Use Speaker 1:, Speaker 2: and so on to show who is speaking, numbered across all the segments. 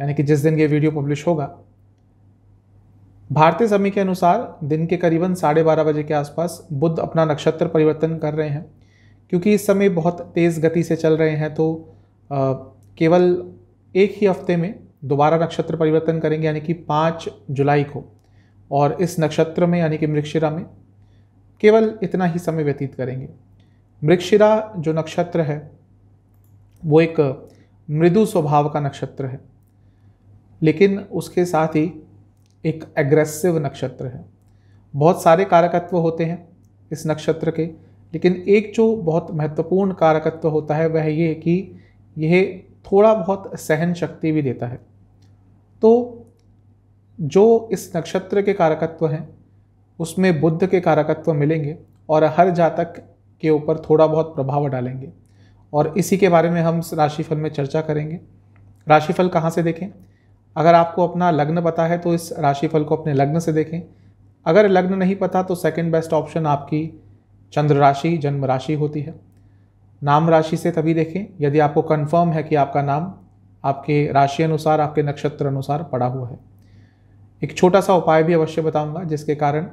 Speaker 1: यानी कि जिस दिन ये वीडियो पब्लिश होगा भारतीय समय के अनुसार दिन के करीबन साढ़े बारह बजे के आसपास बुद्ध अपना नक्षत्र परिवर्तन कर रहे हैं क्योंकि इस समय बहुत तेज़ गति से चल रहे हैं तो आ, केवल एक ही हफ्ते में दोबारा नक्षत्र परिवर्तन करेंगे यानी कि पाँच जुलाई को और इस नक्षत्र में यानी कि मृक्षिरा में केवल इतना ही समय व्यतीत करेंगे मृक्षिरा जो नक्षत्र है वो एक मृदु स्वभाव का नक्षत्र है लेकिन उसके साथ ही एक एग्रेसिव नक्षत्र है बहुत सारे कारकत्व होते हैं इस नक्षत्र के लेकिन एक जो बहुत महत्वपूर्ण कारकत्व होता है वह ये कि यह थोड़ा बहुत सहन शक्ति भी देता है तो जो इस नक्षत्र के कारकत्व हैं उसमें बुद्ध के कारकत्व मिलेंगे और हर जातक के ऊपर थोड़ा बहुत प्रभाव डालेंगे और इसी के बारे में हम राशिफल में चर्चा करेंगे राशिफल कहाँ से देखें अगर आपको अपना लग्न पता है तो इस राशिफल को अपने लग्न से देखें अगर लग्न नहीं पता तो सेकंड बेस्ट ऑप्शन आपकी चंद्र राशि जन्म राशि होती है नाम राशि से तभी देखें यदि आपको कन्फर्म है कि आपका नाम आपके राशि अनुसार आपके नक्षत्र अनुसार पड़ा हुआ है एक छोटा सा उपाय भी अवश्य बताऊंगा जिसके कारण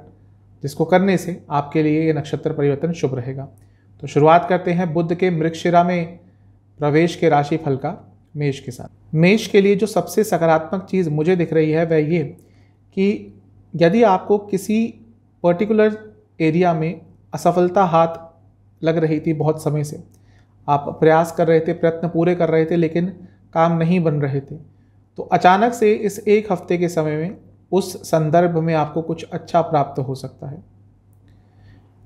Speaker 1: जिसको करने से आपके लिए ये नक्षत्र परिवर्तन शुभ रहेगा तो शुरुआत करते हैं बुद्ध के मृक्षशिरा में प्रवेश के राशि फल का मेष के साथ मेष के लिए जो सबसे सकारात्मक चीज़ मुझे दिख रही है वह ये कि यदि आपको किसी पर्टिकुलर एरिया में असफलता हाथ लग रही थी बहुत समय से आप प्रयास कर रहे थे प्रयत्न पूरे कर रहे थे लेकिन काम नहीं बन रहे थे तो अचानक से इस एक हफ्ते के समय में उस संदर्भ में आपको कुछ अच्छा प्राप्त हो सकता है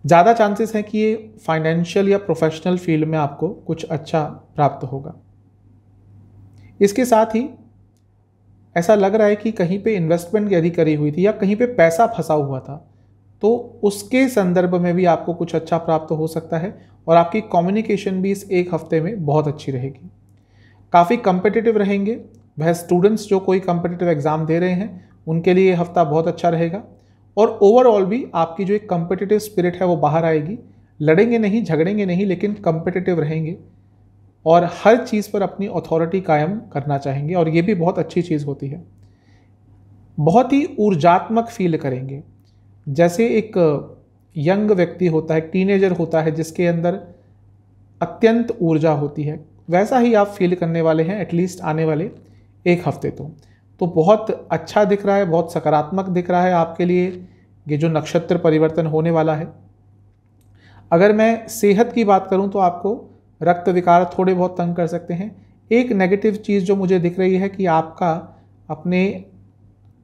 Speaker 1: ज़्यादा चांसेस हैं कि ये फाइनेंशियल या प्रोफेशनल फील्ड में आपको कुछ अच्छा प्राप्त होगा इसके साथ ही ऐसा लग रहा है कि कहीं पे इन्वेस्टमेंट यदि करी हुई थी या कहीं पे पैसा फंसा हुआ था तो उसके संदर्भ में भी आपको कुछ अच्छा प्राप्त हो सकता है और आपकी कम्युनिकेशन भी इस एक हफ्ते में बहुत अच्छी रहेगी काफ़ी कंपिटिटिव रहेंगे वह स्टूडेंट्स जो कोई कंपिटिटिव एग्ज़ाम दे रहे हैं उनके लिए ये हफ्ता बहुत अच्छा रहेगा और ओवरऑल भी आपकी जो एक कंपिटिटिव स्पिरिट है वो बाहर आएगी लड़ेंगे नहीं झगड़ेंगे नहीं लेकिन कंपिटिटिव रहेंगे और हर चीज़ पर अपनी अथॉरिटी कायम करना चाहेंगे और ये भी बहुत अच्छी चीज़ होती है बहुत ही ऊर्जात्मक फील करेंगे जैसे एक यंग व्यक्ति होता है टीनेजर होता है जिसके अंदर अत्यंत ऊर्जा होती है वैसा ही आप फील करने वाले हैं एटलीस्ट आने वाले एक हफ्ते तो तो बहुत अच्छा दिख रहा है बहुत सकारात्मक दिख रहा है आपके लिए ये जो नक्षत्र परिवर्तन होने वाला है अगर मैं सेहत की बात करूं तो आपको रक्त विकार थोड़े बहुत तंग कर सकते हैं एक नेगेटिव चीज़ जो मुझे दिख रही है कि आपका अपने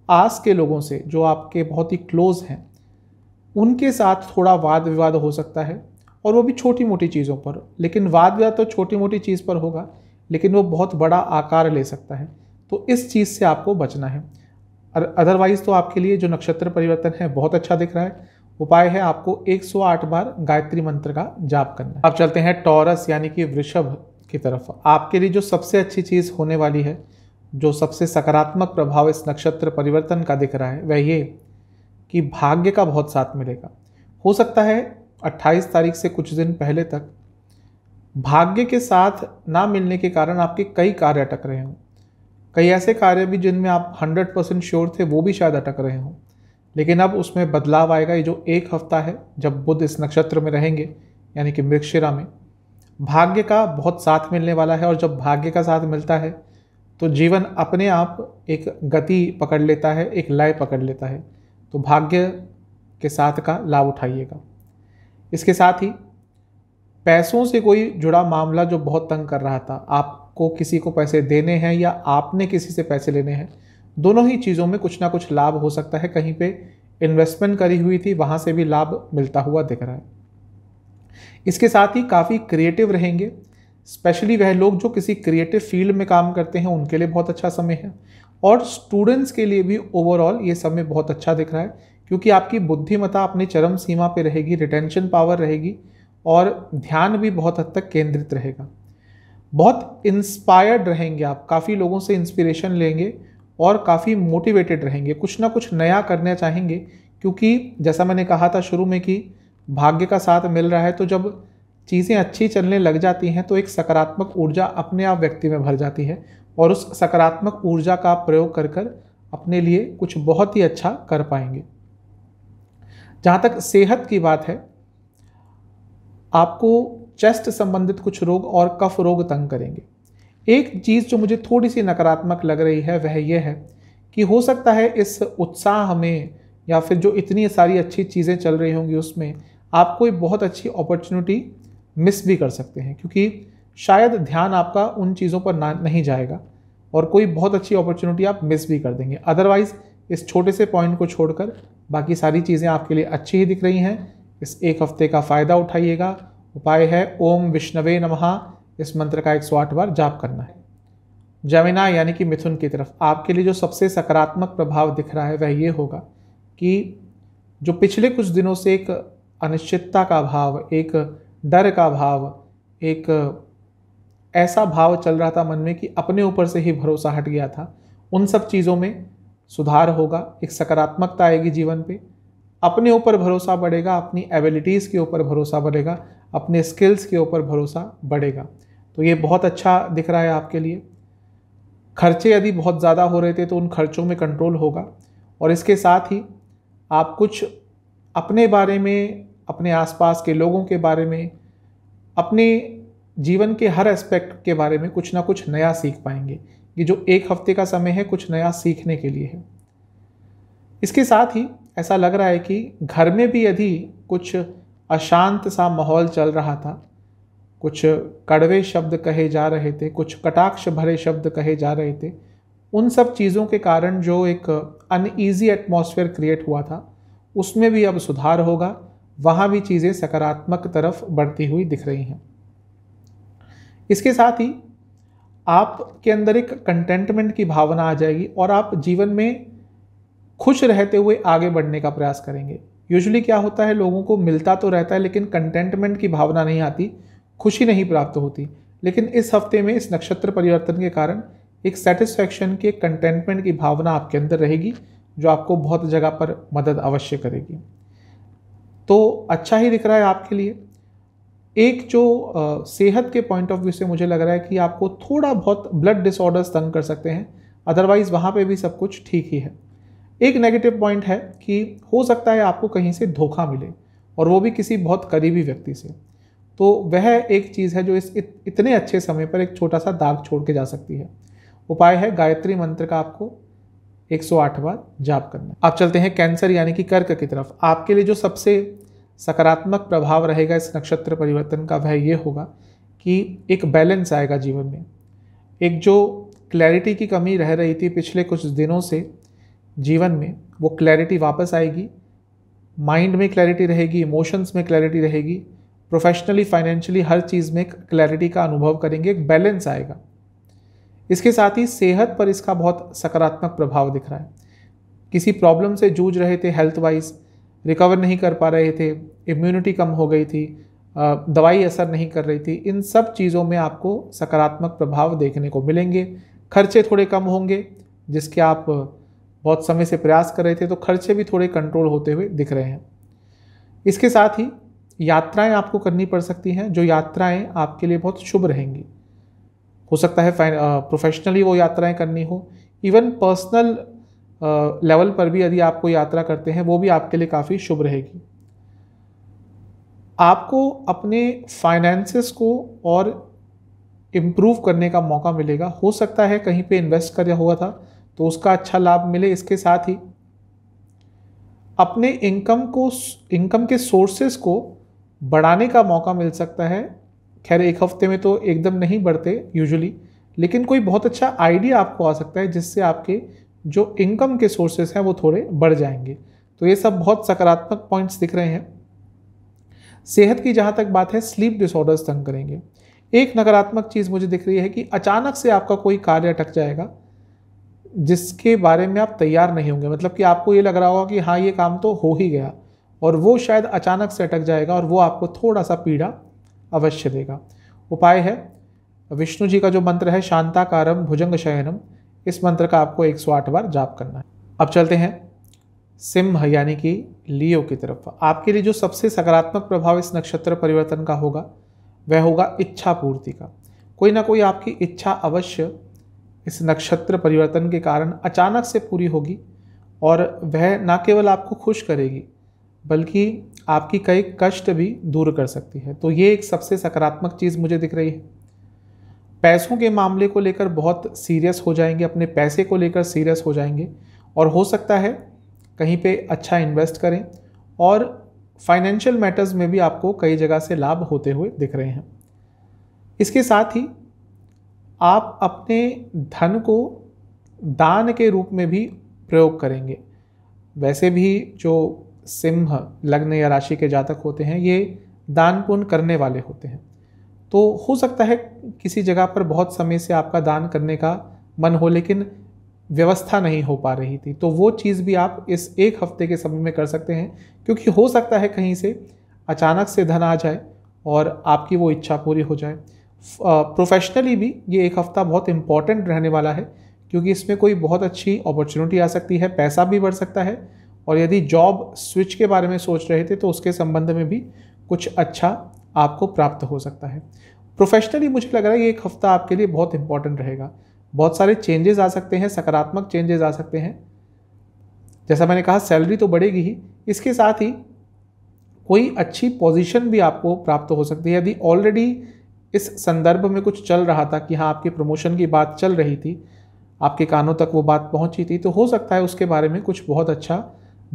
Speaker 1: आस के लोगों से जो आपके बहुत ही क्लोज़ हैं उनके साथ थोड़ा वाद विवाद हो सकता है और वो भी छोटी मोटी चीज़ों पर लेकिन वाद विवाद तो छोटी मोटी चीज़ पर होगा लेकिन वो बहुत बड़ा आकार ले सकता है तो इस चीज़ से आपको बचना है अदरवाइज़ तो आपके लिए जो नक्षत्र परिवर्तन है बहुत अच्छा दिख रहा है उपाय है आपको 108 बार गायत्री मंत्र का जाप करना है अब चलते हैं टॉरस यानी कि वृषभ की तरफ आपके लिए जो सबसे अच्छी चीज़ होने वाली है जो सबसे सकारात्मक प्रभाव इस नक्षत्र परिवर्तन का दिख रहा है वह ये कि भाग्य का बहुत साथ मिलेगा हो सकता है 28 तारीख से कुछ दिन पहले तक भाग्य के साथ ना मिलने के कारण आपके कई कार्य अटक रहे हों कई ऐसे कार्य भी जिनमें आप 100 परसेंट श्योर थे वो भी शायद अटक रहे हों लेकिन अब उसमें बदलाव आएगा ये जो एक हफ्ता है जब बुद्ध इस नक्षत्र में रहेंगे यानी कि मृक्षिरा में भाग्य का बहुत साथ मिलने वाला है और जब भाग्य का साथ मिलता है तो जीवन अपने आप एक गति पकड़ लेता है एक लय पकड़ लेता है तो भाग्य के साथ का लाभ उठाइएगा इसके साथ ही पैसों से कोई जुड़ा मामला जो बहुत तंग कर रहा था आपको किसी को पैसे देने हैं या आपने किसी से पैसे लेने हैं दोनों ही चीज़ों में कुछ ना कुछ लाभ हो सकता है कहीं पे इन्वेस्टमेंट करी हुई थी वहाँ से भी लाभ मिलता हुआ दिख रहा है इसके साथ ही काफ़ी क्रिएटिव रहेंगे स्पेशली वह लोग जो किसी क्रिएटिव फील्ड में काम करते हैं उनके लिए बहुत अच्छा समय है और स्टूडेंट्स के लिए भी ओवरऑल ये समय बहुत अच्छा दिख रहा है क्योंकि आपकी बुद्धिमता अपनी चरम सीमा पर रहेगी रिटेंशन पावर रहेगी और ध्यान भी बहुत हद तक केंद्रित रहेगा बहुत इंस्पायर्ड रहेंगे आप काफ़ी लोगों से इंस्पिरेशन लेंगे और काफ़ी मोटिवेटेड रहेंगे कुछ ना कुछ नया करना चाहेंगे क्योंकि जैसा मैंने कहा था शुरू में कि भाग्य का साथ मिल रहा है तो जब चीज़ें अच्छी चलने लग जाती हैं तो एक सकारात्मक ऊर्जा अपने आप व्यक्ति में भर जाती है और उस सकारात्मक ऊर्जा का प्रयोग कर कर अपने लिए कुछ बहुत ही अच्छा कर पाएंगे जहाँ तक सेहत की बात है आपको चेस्ट संबंधित कुछ रोग और कफ रोग तंग करेंगे एक चीज़ जो मुझे थोड़ी सी नकारात्मक लग रही है वह यह है कि हो सकता है इस उत्साह में या फिर जो इतनी सारी अच्छी चीज़ें चल रही होंगी उसमें आप कोई बहुत अच्छी अपॉर्चुनिटी मिस भी कर सकते हैं क्योंकि शायद ध्यान आपका उन चीज़ों पर ना नहीं जाएगा और कोई बहुत अच्छी अपॉर्चुनिटी आप मिस भी कर देंगे अदरवाइज़ इस छोटे से पॉइंट को छोड़कर बाकी सारी चीज़ें आपके लिए अच्छी ही दिख रही हैं इस एक हफ्ते का फ़ायदा उठाइएगा उपाय है ओम विष्णवे नमः इस मंत्र का एक सौ बार जाप करना है जमिना यानी कि मिथुन की तरफ आपके लिए जो सबसे सकारात्मक प्रभाव दिख रहा है वह ये होगा कि जो पिछले कुछ दिनों से एक अनिश्चितता का भाव एक डर का भाव एक ऐसा भाव चल रहा था मन में कि अपने ऊपर से ही भरोसा हट गया था उन सब चीज़ों में सुधार होगा एक सकारात्मकता आएगी जीवन पे अपने ऊपर भरोसा बढ़ेगा अपनी एबिलिटीज़ के ऊपर भरोसा बढ़ेगा अपने स्किल्स के ऊपर भरोसा बढ़ेगा तो ये बहुत अच्छा दिख रहा है आपके लिए खर्चे यदि बहुत ज़्यादा हो रहे थे तो उन खर्चों में कंट्रोल होगा और इसके साथ ही आप कुछ अपने बारे में अपने आसपास के लोगों के बारे में अपने जीवन के हर एस्पेक्ट के बारे में कुछ ना कुछ नया सीख पाएंगे ये जो एक हफ्ते का समय है कुछ नया सीखने के लिए है इसके साथ ही ऐसा लग रहा है कि घर में भी यदि कुछ अशांत सा माहौल चल रहा था कुछ कड़वे शब्द कहे जा रहे थे कुछ कटाक्ष भरे शब्द कहे जा रहे थे उन सब चीज़ों के कारण जो एक अनईजी एटमॉस्फेयर क्रिएट हुआ था उसमें भी अब सुधार होगा वहाँ भी चीज़ें सकारात्मक तरफ बढ़ती हुई दिख रही हैं इसके साथ ही आपके अंदर एक कंटेंटमेंट की भावना आ जाएगी और आप जीवन में खुश रहते हुए आगे बढ़ने का प्रयास करेंगे यूजुअली क्या होता है लोगों को मिलता तो रहता है लेकिन कंटेंटमेंट की भावना नहीं आती खुशी नहीं प्राप्त होती लेकिन इस हफ्ते में इस नक्षत्र परिवर्तन के कारण एक सेटिस्फैक्शन की कंटेंटमेंट की भावना आपके अंदर रहेगी जो आपको बहुत जगह पर मदद अवश्य करेगी तो अच्छा ही दिख रहा है आपके लिए एक जो आ, सेहत के पॉइंट ऑफ व्यू से मुझे लग रहा है कि आपको थोड़ा बहुत ब्लड डिसऑर्डर्स तंग कर सकते हैं अदरवाइज़ वहाँ पे भी सब कुछ ठीक ही है एक नेगेटिव पॉइंट है कि हो सकता है आपको कहीं से धोखा मिले और वो भी किसी बहुत करीबी व्यक्ति से तो वह एक चीज़ है जो इस इत, इतने अच्छे समय पर एक छोटा सा दाग छोड़ के जा सकती है उपाय है गायत्री मंत्र का आपको 108 बार जाप करना आप चलते हैं कैंसर यानी कि कर्क की तरफ आपके लिए जो सबसे सकारात्मक प्रभाव रहेगा इस नक्षत्र परिवर्तन का वह ये होगा कि एक बैलेंस आएगा जीवन में एक जो क्लैरिटी की कमी रह रही थी पिछले कुछ दिनों से जीवन में वो क्लैरिटी वापस आएगी माइंड में क्लैरिटी रहेगी इमोशंस में क्लैरिटी रहेगी प्रोफेशनली फाइनेंशियली हर चीज़ में क्लैरिटी का अनुभव करेंगे एक बैलेंस आएगा इसके साथ ही सेहत पर इसका बहुत सकारात्मक प्रभाव दिख रहा है किसी प्रॉब्लम से जूझ रहे थे हेल्थ वाइज रिकवर नहीं कर पा रहे थे इम्यूनिटी कम हो गई थी दवाई असर नहीं कर रही थी इन सब चीज़ों में आपको सकारात्मक प्रभाव देखने को मिलेंगे खर्चे थोड़े कम होंगे जिसके आप बहुत समय से प्रयास कर रहे थे तो खर्चे भी थोड़े कंट्रोल होते हुए दिख रहे हैं इसके साथ ही यात्राएं आपको करनी पड़ सकती हैं जो यात्राएं आपके लिए बहुत शुभ रहेंगी हो सकता है प्रोफेशनली वो यात्राएं करनी हो इवन पर्सनल लेवल पर भी यदि आप कोई यात्रा करते हैं वो भी आपके लिए काफ़ी शुभ रहेगी आपको अपने फाइनेंसेस को और इम्प्रूव करने का मौका मिलेगा हो सकता है कहीं पे इन्वेस्ट कर हुआ था तो उसका अच्छा लाभ मिले इसके साथ ही अपने इनकम को इनकम के सोर्सेस को बढ़ाने का मौका मिल सकता है खैर एक हफ्ते में तो एकदम नहीं बढ़ते यूजुअली लेकिन कोई बहुत अच्छा आइडिया आपको आ सकता है जिससे आपके जो इनकम के सोर्सेस हैं वो थोड़े बढ़ जाएंगे तो ये सब बहुत सकारात्मक पॉइंट्स दिख रहे हैं सेहत की जहाँ तक बात है स्लीप डिसऑर्डर्स तंग करेंगे एक नकारात्मक चीज़ मुझे दिख रही है कि अचानक से आपका कोई कार्य अटक जाएगा जिसके बारे में आप तैयार नहीं होंगे मतलब कि आपको ये लग रहा होगा कि हाँ ये काम तो हो ही गया और वो शायद अचानक से अटक जाएगा और वो आपको थोड़ा सा पीड़ा अवश्य देगा उपाय है विष्णु जी का जो मंत्र है शांताकारम भुजंग शयनम इस मंत्र का आपको एक सौ आठ बार जाप करना है अब चलते हैं सिंह यानी कि लियो की तरफ आपके लिए जो सबसे सकारात्मक प्रभाव इस नक्षत्र परिवर्तन का होगा वह होगा इच्छा पूर्ति का कोई ना कोई आपकी इच्छा अवश्य इस नक्षत्र परिवर्तन के कारण अचानक से पूरी होगी और वह ना केवल आपको खुश करेगी बल्कि आपकी कई कष्ट भी दूर कर सकती है तो ये एक सबसे सकारात्मक चीज़ मुझे दिख रही है पैसों के मामले को लेकर बहुत सीरियस हो जाएंगे अपने पैसे को लेकर सीरियस हो जाएंगे और हो सकता है कहीं पे अच्छा इन्वेस्ट करें और फाइनेंशियल मैटर्स में भी आपको कई जगह से लाभ होते हुए दिख रहे हैं इसके साथ ही आप अपने धन को दान के रूप में भी प्रयोग करेंगे वैसे भी जो सिंह लग्न या राशि के जातक होते हैं ये दान पुण्य करने वाले होते हैं तो हो सकता है किसी जगह पर बहुत समय से आपका दान करने का मन हो लेकिन व्यवस्था नहीं हो पा रही थी तो वो चीज़ भी आप इस एक हफ्ते के समय में कर सकते हैं क्योंकि हो सकता है कहीं से अचानक से धन आ जाए और आपकी वो इच्छा पूरी हो जाए प्रोफेशनली uh, भी ये एक हफ़्ता बहुत इंपॉर्टेंट रहने वाला है क्योंकि इसमें कोई बहुत अच्छी अपॉर्चुनिटी आ सकती है पैसा भी बढ़ सकता है और यदि जॉब स्विच के बारे में सोच रहे थे तो उसके संबंध में भी कुछ अच्छा आपको प्राप्त हो सकता है प्रोफेशनली मुझे लग रहा है ये एक हफ़्ता आपके लिए बहुत इंपॉर्टेंट रहेगा बहुत सारे चेंजेस आ सकते हैं सकारात्मक चेंजेस आ सकते हैं जैसा मैंने कहा सैलरी तो बढ़ेगी ही इसके साथ ही कोई अच्छी पोजीशन भी आपको प्राप्त हो सकती है यदि ऑलरेडी इस संदर्भ में कुछ चल रहा था कि हाँ आपकी प्रमोशन की बात चल रही थी आपके कानों तक वो बात पहुंची थी तो हो सकता है उसके बारे में कुछ बहुत अच्छा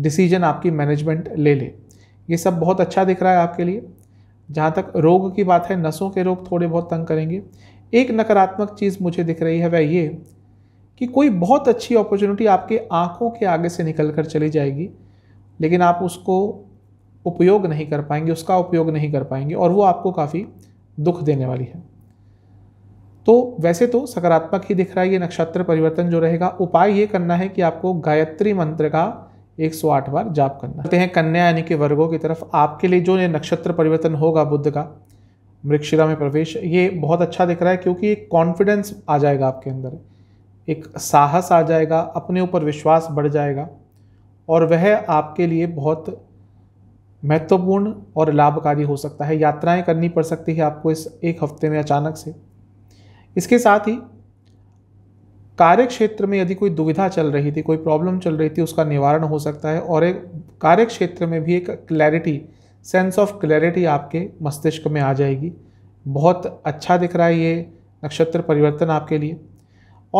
Speaker 1: डिसीजन आपकी मैनेजमेंट ले ले ये सब बहुत अच्छा दिख रहा है आपके लिए जहाँ तक रोग की बात है नसों के रोग थोड़े बहुत तंग करेंगे एक नकारात्मक चीज़ मुझे दिख रही है वह ये कि कोई बहुत अच्छी अपॉर्चुनिटी आपके आँखों के आगे से निकल कर चली जाएगी लेकिन आप उसको उपयोग नहीं कर पाएंगे उसका उपयोग नहीं कर पाएंगे और वो आपको काफ़ी दुख देने वाली है तो वैसे तो सकारात्मक ही दिख रहा है ये नक्षत्र परिवर्तन जो रहेगा उपाय ये करना है कि आपको गायत्री मंत्र का 108 बार जाप करना करते हैं कन्या यानी कि वर्गों की तरफ आपके लिए जो ये नक्षत्र परिवर्तन होगा बुद्ध का मृक्षिरा में प्रवेश ये बहुत अच्छा दिख रहा है क्योंकि एक कॉन्फिडेंस आ जाएगा आपके अंदर एक साहस आ जाएगा अपने ऊपर विश्वास बढ़ जाएगा और वह आपके लिए बहुत महत्वपूर्ण और लाभकारी हो सकता है यात्राएं करनी पड़ सकती है आपको इस एक हफ्ते में अचानक से इसके साथ ही कार्य क्षेत्र में यदि कोई दुविधा चल रही थी कोई प्रॉब्लम चल रही थी उसका निवारण हो सकता है और एक कार्य क्षेत्र में भी एक क्लैरिटी सेंस ऑफ क्लैरिटी आपके मस्तिष्क में आ जाएगी बहुत अच्छा दिख रहा है ये नक्षत्र परिवर्तन आपके लिए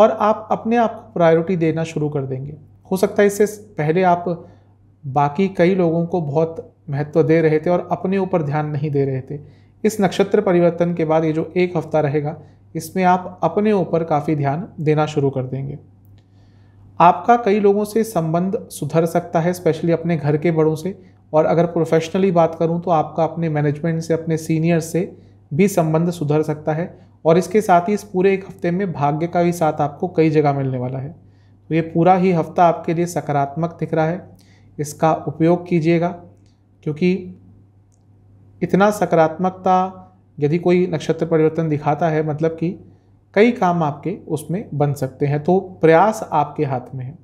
Speaker 1: और आप अपने आप को प्रायोरिटी देना शुरू कर देंगे हो सकता है इससे पहले आप बाकी कई लोगों को बहुत महत्व दे रहे थे और अपने ऊपर ध्यान नहीं दे रहे थे इस नक्षत्र परिवर्तन के बाद ये जो एक हफ्ता रहेगा इसमें आप अपने ऊपर काफ़ी ध्यान देना शुरू कर देंगे आपका कई लोगों से संबंध सुधर सकता है स्पेशली अपने घर के बड़ों से और अगर प्रोफेशनली बात करूं तो आपका अपने मैनेजमेंट से अपने सीनियर से भी संबंध सुधर सकता है और इसके साथ ही इस पूरे एक हफ्ते में भाग्य का भी साथ आपको कई जगह मिलने वाला है तो ये पूरा ही हफ्ता आपके लिए सकारात्मक दिख रहा है इसका उपयोग कीजिएगा क्योंकि इतना सकारात्मकता यदि कोई नक्षत्र परिवर्तन दिखाता है मतलब कि कई काम आपके उसमें बन सकते हैं तो प्रयास आपके हाथ में है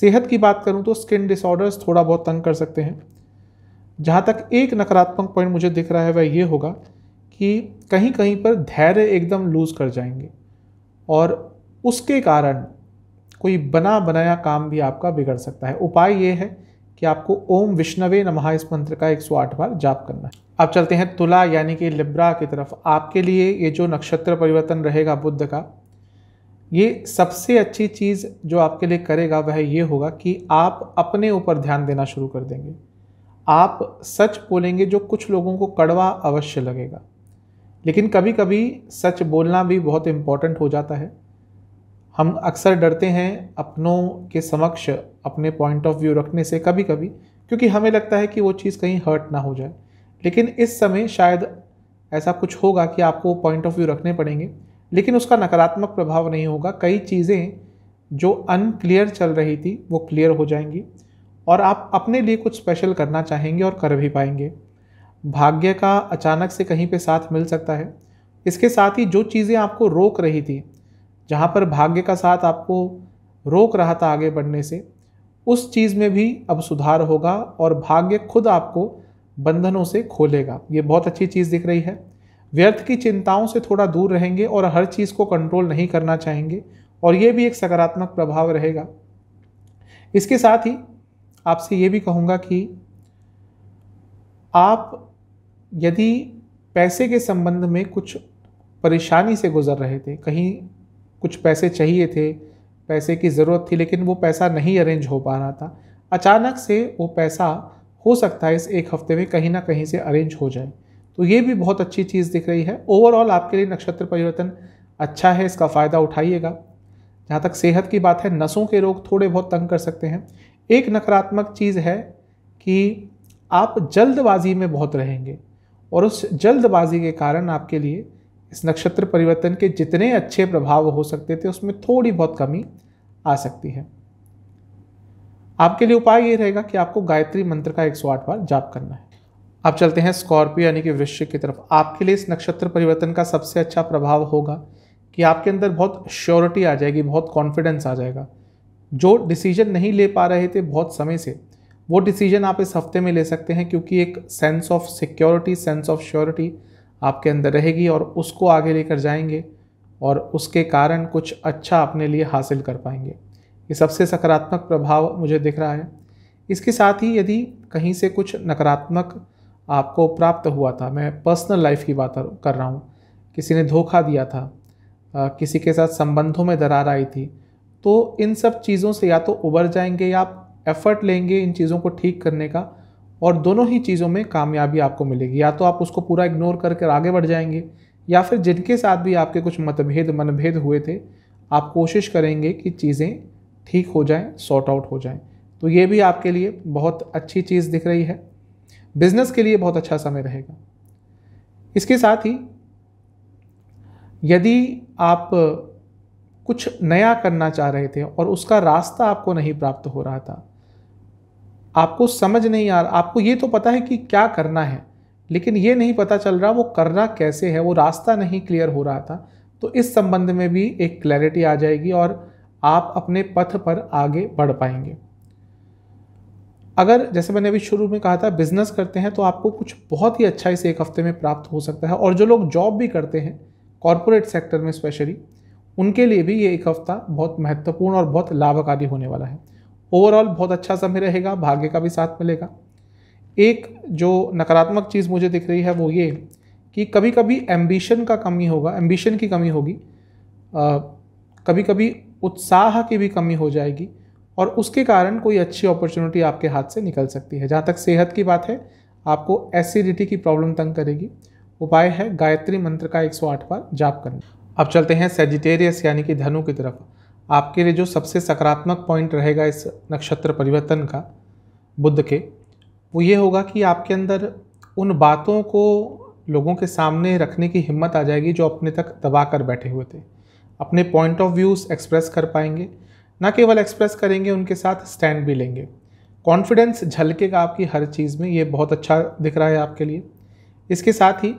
Speaker 1: सेहत की बात करूं तो स्किन डिसऑर्डर्स थोड़ा बहुत तंग कर सकते हैं जहां तक एक नकारात्मक पॉइंट मुझे दिख रहा है वह ये होगा कि कहीं कहीं पर धैर्य एकदम लूज़ कर जाएंगे और उसके कारण कोई बना बनाया काम भी आपका बिगड़ सकता है उपाय ये है कि आपको ओम विष्णवे नमः इस मंत्र का 108 बार जाप करना है अब चलते हैं तुला यानी कि लिब्रा की तरफ आपके लिए ये जो नक्षत्र परिवर्तन रहेगा बुद्ध का ये सबसे अच्छी चीज़ जो आपके लिए करेगा वह ये होगा कि आप अपने ऊपर ध्यान देना शुरू कर देंगे आप सच बोलेंगे जो कुछ लोगों को कड़वा अवश्य लगेगा लेकिन कभी कभी सच बोलना भी बहुत इम्पॉर्टेंट हो जाता है हम अक्सर डरते हैं अपनों के समक्ष अपने पॉइंट ऑफ व्यू रखने से कभी कभी क्योंकि हमें लगता है कि वो चीज़ कहीं हर्ट ना हो जाए लेकिन इस समय शायद ऐसा कुछ होगा कि आपको पॉइंट ऑफ व्यू रखने पड़ेंगे लेकिन उसका नकारात्मक प्रभाव नहीं होगा कई चीज़ें जो अनक्लियर चल रही थी वो क्लियर हो जाएंगी और आप अपने लिए कुछ स्पेशल करना चाहेंगे और कर भी पाएंगे भाग्य का अचानक से कहीं पे साथ मिल सकता है इसके साथ ही जो चीज़ें आपको रोक रही थी जहाँ पर भाग्य का साथ आपको रोक रहा था आगे बढ़ने से उस चीज़ में भी अब सुधार होगा और भाग्य खुद आपको बंधनों से खोलेगा ये बहुत अच्छी चीज़ दिख रही है व्यर्थ की चिंताओं से थोड़ा दूर रहेंगे और हर चीज़ को कंट्रोल नहीं करना चाहेंगे और ये भी एक सकारात्मक प्रभाव रहेगा इसके साथ ही आपसे ये भी कहूँगा कि आप यदि पैसे के संबंध में कुछ परेशानी से गुजर रहे थे कहीं कुछ पैसे चाहिए थे पैसे की ज़रूरत थी लेकिन वो पैसा नहीं अरेंज हो पा रहा था अचानक से वो पैसा हो सकता है इस एक हफ्ते में कहीं ना कहीं से अरेंज हो जाए तो ये भी बहुत अच्छी चीज़ दिख रही है ओवरऑल आपके लिए नक्षत्र परिवर्तन अच्छा है इसका फ़ायदा उठाइएगा जहाँ तक सेहत की बात है नसों के रोग थोड़े बहुत तंग कर सकते हैं एक नकारात्मक चीज़ है कि आप जल्दबाजी में बहुत रहेंगे और उस जल्दबाजी के कारण आपके लिए इस नक्षत्र परिवर्तन के जितने अच्छे प्रभाव हो सकते थे उसमें थोड़ी बहुत कमी आ सकती है आपके लिए उपाय ये रहेगा कि आपको गायत्री मंत्र का 108 बार जाप करना है अब चलते हैं स्कॉर्पियो यानी कि वृश्चिक की तरफ आपके लिए इस नक्षत्र परिवर्तन का सबसे अच्छा प्रभाव होगा कि आपके अंदर बहुत श्योरिटी आ जाएगी बहुत कॉन्फिडेंस आ जाएगा जो डिसीजन नहीं ले पा रहे थे बहुत समय से वो डिसीजन आप इस हफ्ते में ले सकते हैं क्योंकि एक sense of security sense of surety आपके अंदर रहेगी और उसको आगे लेकर जाएंगे और उसके कारण कुछ अच्छा अपने लिए हासिल कर पाएंगे ये सबसे सकारात्मक प्रभाव मुझे दिख रहा है इसके साथ ही यदि कहीं से कुछ नकारात्मक आपको प्राप्त हुआ था मैं पर्सनल लाइफ की बात कर रहा हूँ किसी ने धोखा दिया था किसी के साथ संबंधों में दरार आई थी तो इन सब चीज़ों से या तो उबर जाएंगे या आप एफर्ट लेंगे इन चीज़ों को ठीक करने का और दोनों ही चीज़ों में कामयाबी आपको मिलेगी या तो आप उसको पूरा इग्नोर करके आगे बढ़ जाएंगे या फिर जिनके साथ भी आपके कुछ मतभेद मनभेद हुए थे आप कोशिश करेंगे कि चीज़ें ठीक हो जाएं सॉर्ट आउट हो जाएं तो ये भी आपके लिए बहुत अच्छी चीज़ दिख रही है बिजनेस के लिए बहुत अच्छा समय रहेगा इसके साथ ही यदि आप कुछ नया करना चाह रहे थे और उसका रास्ता आपको नहीं प्राप्त हो रहा था आपको समझ नहीं आ रहा आपको ये तो पता है कि क्या करना है लेकिन ये नहीं पता चल रहा वो करना कैसे है वो रास्ता नहीं क्लियर हो रहा था तो इस संबंध में भी एक क्लैरिटी आ जाएगी और आप अपने पथ पर आगे बढ़ पाएंगे अगर जैसे मैंने अभी शुरू में कहा था बिजनेस करते हैं तो आपको कुछ बहुत ही अच्छा इस एक हफ्ते में प्राप्त हो सकता है और जो लोग जॉब भी करते हैं कॉरपोरेट सेक्टर में स्पेशली उनके लिए भी ये एक हफ्ता बहुत महत्वपूर्ण और बहुत लाभकारी होने वाला है ओवरऑल बहुत अच्छा समय रहेगा भाग्य का भी साथ मिलेगा एक जो नकारात्मक चीज़ मुझे दिख रही है वो ये कि कभी कभी एम्बिशन का कमी होगा एम्बिशन की कमी होगी कभी कभी उत्साह की भी कमी हो जाएगी और उसके कारण कोई अच्छी अपॉर्चुनिटी आपके हाथ से निकल सकती है जहाँ तक सेहत की बात है आपको एसिडिटी की प्रॉब्लम तंग करेगी उपाय है गायत्री मंत्र का 108 बार जाप करना अब चलते हैं सेजिटेरियस यानी कि धनु की तरफ आपके लिए जो सबसे सकारात्मक पॉइंट रहेगा इस नक्षत्र परिवर्तन का बुद्ध के वो ये होगा कि आपके अंदर उन बातों को लोगों के सामने रखने की हिम्मत आ जाएगी जो अपने तक दबा कर बैठे हुए थे अपने पॉइंट ऑफ व्यूज़ एक्सप्रेस कर पाएंगे ना केवल एक्सप्रेस करेंगे उनके साथ स्टैंड भी लेंगे कॉन्फिडेंस झलकेगा आपकी हर चीज़ में ये बहुत अच्छा दिख रहा है आपके लिए इसके साथ ही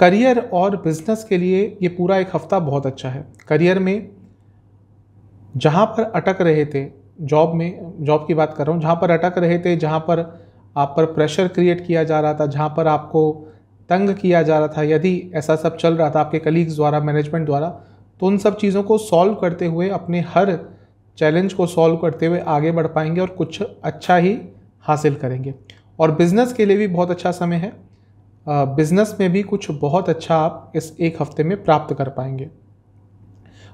Speaker 1: करियर और बिजनेस के लिए ये पूरा एक हफ्ता बहुत अच्छा है करियर में जहाँ पर अटक रहे थे जॉब में जॉब की बात कर रहा हूँ जहाँ पर अटक रहे थे जहाँ पर आप पर प्रेशर क्रिएट किया जा रहा था जहाँ पर आपको तंग किया जा रहा था यदि ऐसा सब चल रहा था आपके कलीग्स द्वारा मैनेजमेंट द्वारा तो उन सब चीज़ों को सॉल्व करते हुए अपने हर चैलेंज को सॉल्व करते हुए आगे बढ़ पाएंगे और कुछ अच्छा ही हासिल करेंगे और बिज़नेस के लिए भी बहुत अच्छा समय है बिज़नेस में भी कुछ बहुत अच्छा आप इस एक हफ्ते में प्राप्त कर पाएंगे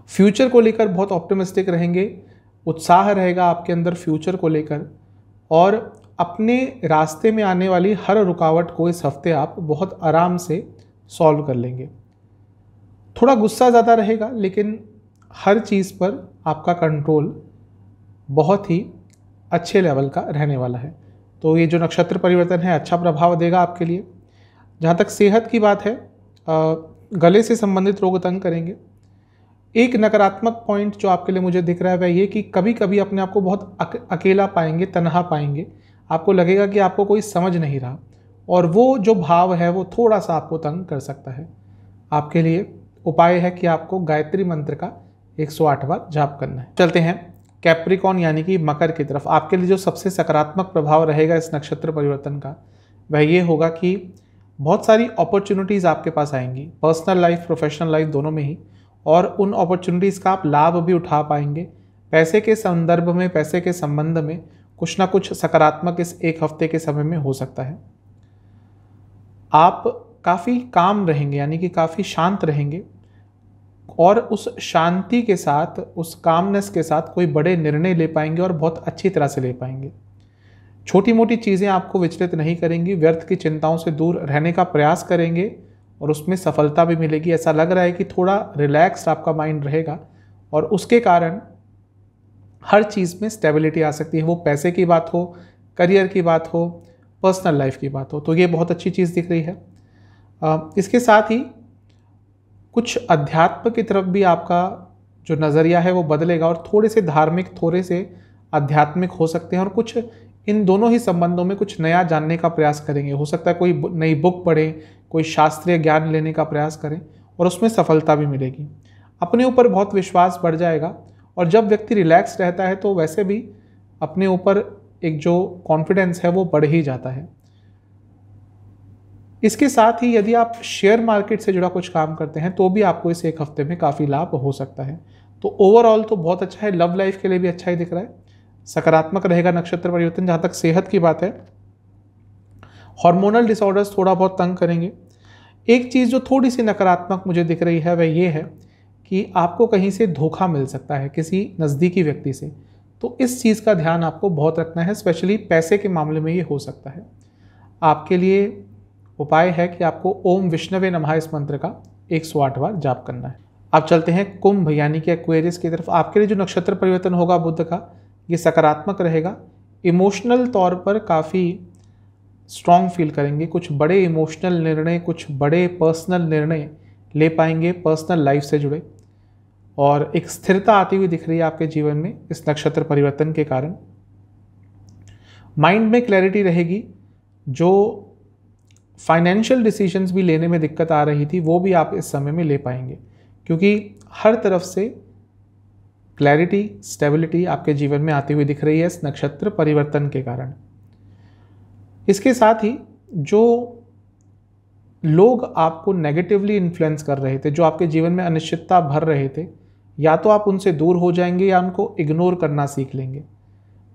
Speaker 1: फ्यूचर को लेकर बहुत ऑप्टिमिस्टिक रहेंगे उत्साह रहेगा आपके अंदर फ्यूचर को लेकर और अपने रास्ते में आने वाली हर रुकावट को इस हफ्ते आप बहुत आराम से सॉल्व कर लेंगे थोड़ा गुस्सा ज़्यादा रहेगा लेकिन हर चीज़ पर आपका कंट्रोल बहुत ही अच्छे लेवल का रहने वाला है तो ये जो नक्षत्र परिवर्तन है अच्छा प्रभाव देगा आपके लिए जहाँ तक सेहत की बात है गले से संबंधित रोग तंग करेंगे एक नकारात्मक पॉइंट जो आपके लिए मुझे दिख रहा है वह ये कि कभी कभी अपने आप को बहुत अकेला पाएंगे तनहा पाएंगे आपको लगेगा कि आपको कोई समझ नहीं रहा और वो जो भाव है वो थोड़ा सा आपको तंग कर सकता है आपके लिए उपाय है कि आपको गायत्री मंत्र का एक सौ बार जाप करना है चलते हैं कैप्रिकॉन यानी कि मकर की तरफ आपके लिए जो सबसे सकारात्मक प्रभाव रहेगा इस नक्षत्र परिवर्तन का वह ये होगा कि बहुत सारी अपॉर्चुनिटीज़ आपके पास आएंगी पर्सनल लाइफ प्रोफेशनल लाइफ दोनों में ही और उन अपॉर्चुनिटीज़ का आप लाभ भी उठा पाएंगे पैसे के संदर्भ में पैसे के संबंध में कुछ ना कुछ सकारात्मक इस एक हफ्ते के समय में हो सकता है आप काफ़ी काम रहेंगे यानी कि काफ़ी शांत रहेंगे और उस शांति के साथ उस कामनेस के साथ कोई बड़े निर्णय ले पाएंगे और बहुत अच्छी तरह से ले पाएंगे छोटी मोटी चीज़ें आपको विचलित नहीं करेंगी व्यर्थ की चिंताओं से दूर रहने का प्रयास करेंगे और उसमें सफलता भी मिलेगी ऐसा लग रहा है कि थोड़ा रिलैक्स आपका माइंड रहेगा और उसके कारण हर चीज़ में स्टेबिलिटी आ सकती है वो पैसे की बात हो करियर की बात हो पर्सनल लाइफ की बात हो तो ये बहुत अच्छी चीज़ दिख रही है इसके साथ ही कुछ अध्यात्म की तरफ भी आपका जो नज़रिया है वो बदलेगा और थोड़े से धार्मिक थोड़े से आध्यात्मिक हो सकते हैं और कुछ इन दोनों ही संबंधों में कुछ नया जानने का प्रयास करेंगे हो सकता है कोई नई बुक पढ़ें कोई शास्त्रीय ज्ञान लेने का प्रयास करें और उसमें सफलता भी मिलेगी अपने ऊपर बहुत विश्वास बढ़ जाएगा और जब व्यक्ति रिलैक्स रहता है तो वैसे भी अपने ऊपर एक जो कॉन्फिडेंस है वो बढ़ ही जाता है इसके साथ ही यदि आप शेयर मार्केट से जुड़ा कुछ काम करते हैं तो भी आपको इस एक हफ्ते में काफ़ी लाभ हो सकता है तो ओवरऑल तो बहुत अच्छा है लव लाइफ के लिए भी अच्छा ही दिख रहा है सकारात्मक रहेगा नक्षत्र परिवर्तन जहाँ तक सेहत की बात है हार्मोनल डिसऑर्डर्स थोड़ा बहुत तंग करेंगे एक चीज़ जो थोड़ी सी नकारात्मक मुझे दिख रही है वह ये है कि आपको कहीं से धोखा मिल सकता है किसी नज़दीकी व्यक्ति से तो इस चीज़ का ध्यान आपको बहुत रखना है स्पेशली पैसे के मामले में ये हो सकता है आपके लिए उपाय है कि आपको ओम विष्णवे नमः इस मंत्र का एक सौ आठ बार जाप करना है आप चलते हैं कुंभ यानी कि एक्वेरियस की तरफ आपके लिए जो नक्षत्र परिवर्तन होगा बुद्ध का ये सकारात्मक रहेगा इमोशनल तौर पर काफ़ी स्ट्रांग फील करेंगे कुछ बड़े इमोशनल निर्णय कुछ बड़े पर्सनल निर्णय ले पाएंगे पर्सनल लाइफ से जुड़े और एक स्थिरता आती हुई दिख रही है आपके जीवन में इस नक्षत्र परिवर्तन के कारण माइंड में क्लैरिटी रहेगी जो फाइनेंशियल डिसीजंस भी लेने में दिक्कत आ रही थी वो भी आप इस समय में ले पाएंगे क्योंकि हर तरफ से क्लैरिटी स्टेबिलिटी आपके जीवन में आती हुई दिख रही है इस नक्षत्र परिवर्तन के कारण इसके साथ ही जो लोग आपको नेगेटिवली इन्फ्लुएंस कर रहे थे जो आपके जीवन में अनिश्चितता भर रहे थे या तो आप उनसे दूर हो जाएंगे या उनको इग्नोर करना सीख लेंगे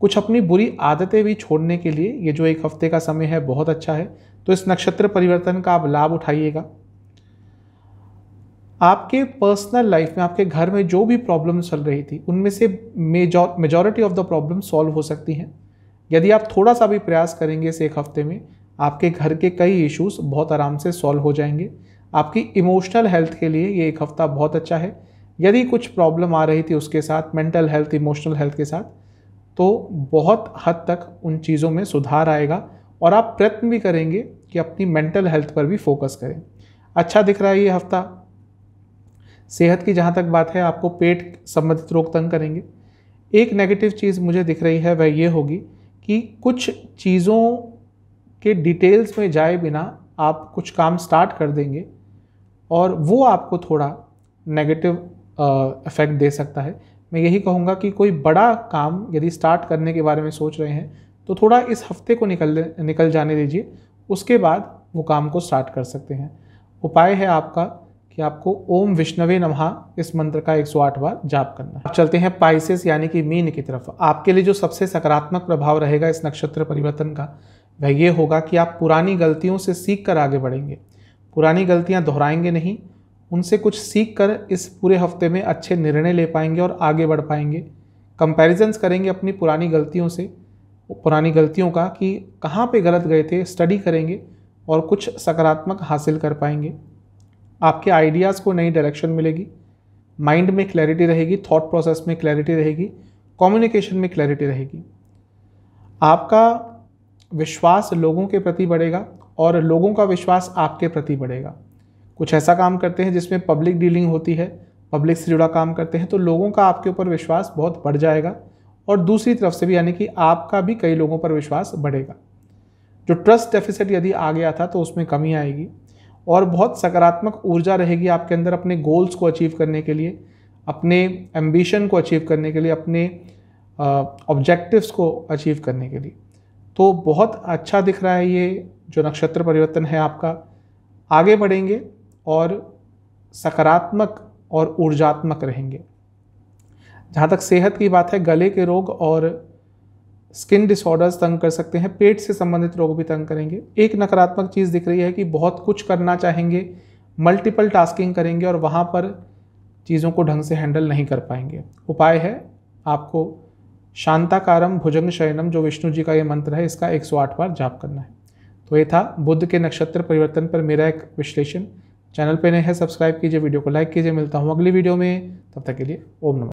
Speaker 1: कुछ अपनी बुरी आदतें भी छोड़ने के लिए ये जो एक हफ्ते का समय है बहुत अच्छा है तो इस नक्षत्र परिवर्तन का आप लाभ उठाइएगा आपके पर्सनल लाइफ में आपके घर में जो भी प्रॉब्लम चल रही थी उनमें से majority of the problem solve हो सकती हैं यदि आप थोड़ा सा भी प्रयास करेंगे इस एक हफ्ते में आपके घर के कई इश्यूज बहुत आराम से सॉल्व हो जाएंगे आपकी इमोशनल हेल्थ के लिए ये एक हफ्ता बहुत अच्छा है यदि कुछ प्रॉब्लम आ रही थी उसके साथ मेंटल हेल्थ इमोशनल हेल्थ के साथ तो बहुत हद तक उन चीज़ों में सुधार आएगा और आप प्रयत्न भी करेंगे कि अपनी मेंटल हेल्थ पर भी फोकस करें अच्छा दिख रहा है ये हफ्ता सेहत की जहाँ तक बात है आपको पेट संबंधित रोग तंग करेंगे एक नेगेटिव चीज़ मुझे दिख रही है वह ये होगी कि कुछ चीज़ों के डिटेल्स में जाए बिना आप कुछ काम स्टार्ट कर देंगे और वो आपको थोड़ा नेगेटिव इफ़ेक्ट दे सकता है मैं यही कहूँगा कि कोई बड़ा काम यदि स्टार्ट करने के बारे में सोच रहे हैं तो थोड़ा इस हफ्ते को निकल निकल जाने दीजिए उसके बाद वो काम को स्टार्ट कर सकते हैं उपाय है आपका कि आपको ओम विष्णवे नमः इस मंत्र का 108 बार जाप करना है चलते हैं पाइसेस यानी कि मीन की तरफ आपके लिए जो सबसे सकारात्मक प्रभाव रहेगा इस नक्षत्र परिवर्तन का वह ये होगा कि आप पुरानी गलतियों से सीख कर आगे बढ़ेंगे पुरानी गलतियाँ दोहराएंगे नहीं उनसे कुछ सीख कर इस पूरे हफ्ते में अच्छे निर्णय ले पाएंगे और आगे बढ़ पाएंगे कंपेरिजन्स करेंगे अपनी पुरानी गलतियों से पुरानी गलतियों का कि कहाँ पे गलत गए थे स्टडी करेंगे और कुछ सकारात्मक हासिल कर पाएंगे आपके आइडियाज़ को नई डायरेक्शन मिलेगी माइंड में क्लैरिटी रहेगी थॉट प्रोसेस में क्लैरिटी रहेगी कम्युनिकेशन में क्लैरिटी रहेगी आपका विश्वास लोगों के प्रति बढ़ेगा और लोगों का विश्वास आपके प्रति बढ़ेगा कुछ ऐसा काम करते हैं जिसमें पब्लिक डीलिंग होती है पब्लिक से जुड़ा काम करते हैं तो लोगों का आपके ऊपर विश्वास बहुत बढ़ जाएगा और दूसरी तरफ से भी यानी कि आपका भी कई लोगों पर विश्वास बढ़ेगा जो ट्रस्ट डेफिसिट यदि आ गया था तो उसमें कमी आएगी और बहुत सकारात्मक ऊर्जा रहेगी आपके अंदर अपने गोल्स को अचीव करने के लिए अपने एम्बिशन को अचीव करने के लिए अपने ऑब्जेक्टिव्स को अचीव करने के लिए तो बहुत अच्छा दिख रहा है ये जो नक्षत्र परिवर्तन है आपका आगे बढ़ेंगे और सकारात्मक और ऊर्जात्मक रहेंगे जहाँ तक सेहत की बात है गले के रोग और स्किन डिसऑर्डर्स तंग कर सकते हैं पेट से संबंधित रोग भी तंग करेंगे एक नकारात्मक चीज़ दिख रही है कि बहुत कुछ करना चाहेंगे मल्टीपल टास्किंग करेंगे और वहाँ पर चीज़ों को ढंग से हैंडल नहीं कर पाएंगे उपाय है आपको शांताकारम भुजंग शयनम जो विष्णु जी का ये मंत्र है इसका एक बार जाप करना है तो ये था बुद्ध के नक्षत्र परिवर्तन पर मेरा एक विश्लेषण चैनल पे नए हैं सब्सक्राइब कीजिए वीडियो को लाइक कीजिए मिलता हूँ अगली वीडियो में तब तक के लिए ओम नमः